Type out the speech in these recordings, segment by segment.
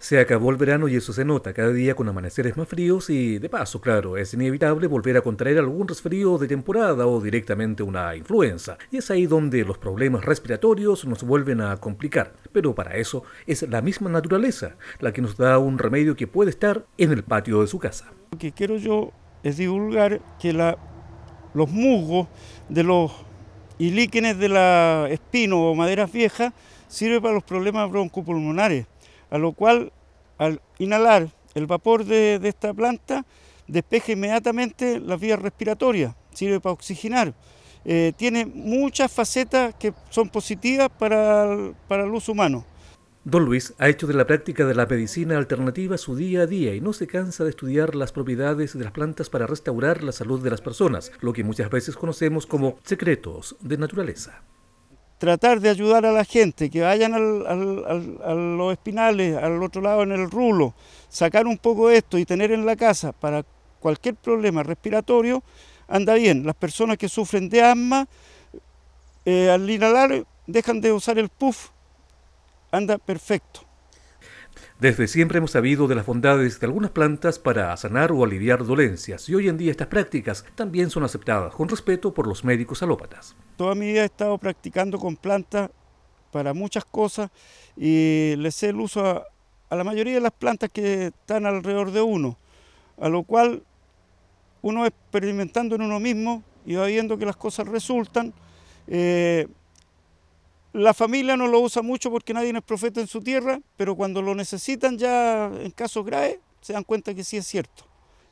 Se acabó el verano y eso se nota cada día con amaneceres más fríos y, de paso, claro, es inevitable volver a contraer algún resfrío de temporada o directamente una influenza. Y es ahí donde los problemas respiratorios nos vuelven a complicar. Pero para eso es la misma naturaleza la que nos da un remedio que puede estar en el patio de su casa. Lo que quiero yo es divulgar que la, los musgos de los y líquenes de la espino o madera vieja sirve para los problemas broncopulmonares a lo cual al inhalar el vapor de, esta planta despeja inmediatamente las vías respiratorias, sirve para oxigenar. Eh, tiene muchas facetas que son positivas para para el uso humano. Don Luis ha hecho de la práctica de la medicina alternativa su día a día y no se cansa de estudiar las propiedades de las plantas para restaurar la salud de las personas, lo que muchas veces conocemos como secretos de naturaleza tratar de ayudar a la gente, que vayan al, a los espinales, al otro lado en el rulo, sacar un poco esto y tener en la casa para cualquier problema respiratorio, anda bien. Las personas que sufren de asma, eh, al inhalar, dejan de usar el puff, anda perfecto. Desde siempre hemos sabido de las bondades de algunas plantas para sanar o aliviar dolencias y hoy en día estas prácticas también son aceptadas con respeto por los médicos alópatas. Toda mi vida he estado practicando con plantas para muchas cosas y les sé el uso a, la mayoría de las plantas que están alrededor de uno, a lo cual uno experimentando en uno mismo y va viendo que las cosas resultan, eh, la familia no lo usa mucho porque nadie es profeta en su tierra, pero cuando lo necesitan ya en casos graves se dan cuenta que sí es cierto.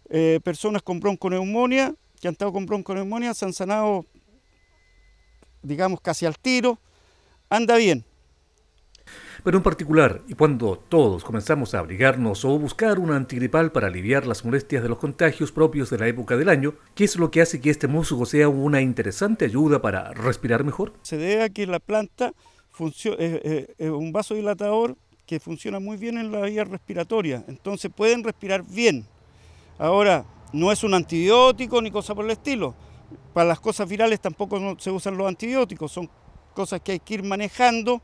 Eh, personas con bronconeumonía, que han estado con bronconeumonía, se han sanado, digamos, casi al tiro. Anda bien, pero en particular, y cuando todos comenzamos a abrigarnos o buscar un antigripal para aliviar las molestias de los contagios propios de la época del año, ¿qué es lo que hace que este musgo sea una interesante ayuda para respirar mejor? Se debe a que la planta eh, eh, es un vasodilatador que funciona muy bien en la vía respiratoria, entonces pueden respirar bien. Ahora, no es un antibiótico ni cosa por el estilo. Para las cosas virales tampoco se usan los antibióticos, son cosas que hay que ir manejando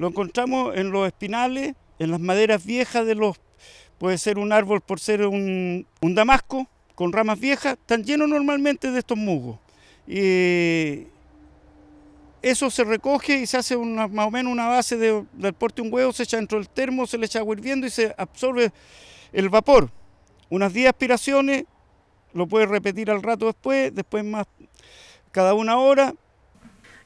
lo encontramos en los espinales, en las maderas viejas de los... Puede ser un árbol por ser un, un damasco con ramas viejas, están llenos normalmente de estos musgos. Y eso se recoge y se hace una, más o menos una base de, porte un huevo, se echa dentro del termo, se le echa agua hirviendo y se absorbe el vapor. Unas 10 aspiraciones, lo puedes repetir al rato después, después más cada una hora,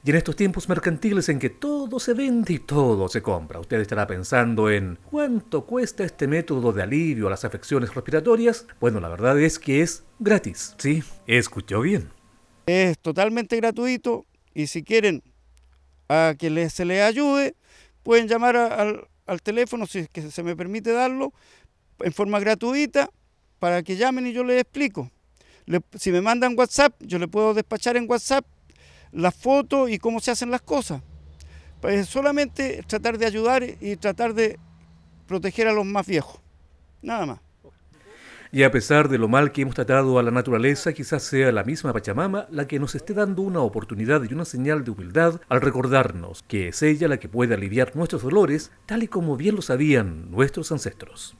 y en estos tiempos mercantiles en que todo se vende y todo se compra, usted estará pensando en cuánto cuesta este método de alivio a las afecciones respiratorias. Bueno, la verdad es que es gratis, ¿sí? Escuchó bien. Es totalmente gratuito y si quieren a que se les ayude, pueden llamar al, teléfono, si que se me permite darlo, en forma gratuita, para que llamen y yo les explico. si me mandan WhatsApp, yo le puedo despachar en WhatsApp las fotos y cómo se hacen las cosas. Pues solamente tratar de ayudar y tratar de proteger a los más viejos. Nada más. Y a pesar de lo mal que hemos tratado a la naturaleza, quizás sea la misma Pachamama la que nos esté dando una oportunidad y una señal de humildad al recordarnos que es ella la que puede aliviar nuestros dolores, tal y como bien lo sabían nuestros ancestros.